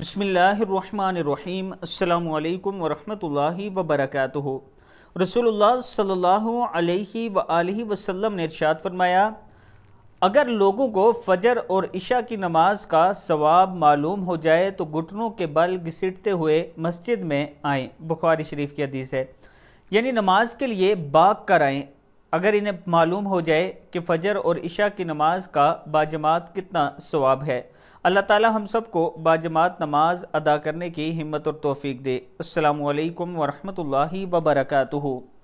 बसमीम् अल्लाम वरहमतुल्लाहि वबरक रसूलुल्लाह सल्लल्लाहु ने इरशाद फरमाया अगर लोगों को फजर और इशा की नमाज का सवाब मालूम हो जाए तो घुटनों के बल घिसटते हुए मस्जिद में आएँ बुखारी शरीफ की हदीस है यानी नमाज के लिए बाग कर आएँ اگر انہیں معلوم ہو جائے کہ فجر اور عشاء کی نماز کا باجماعت کتنا ثواب ہے اللہ تعالی ہم سب کو باجماعت نماز ادا کرنے کی ہمت اور توفیق دے السلام علیکم ورحمۃ اللہ وبرکاتہ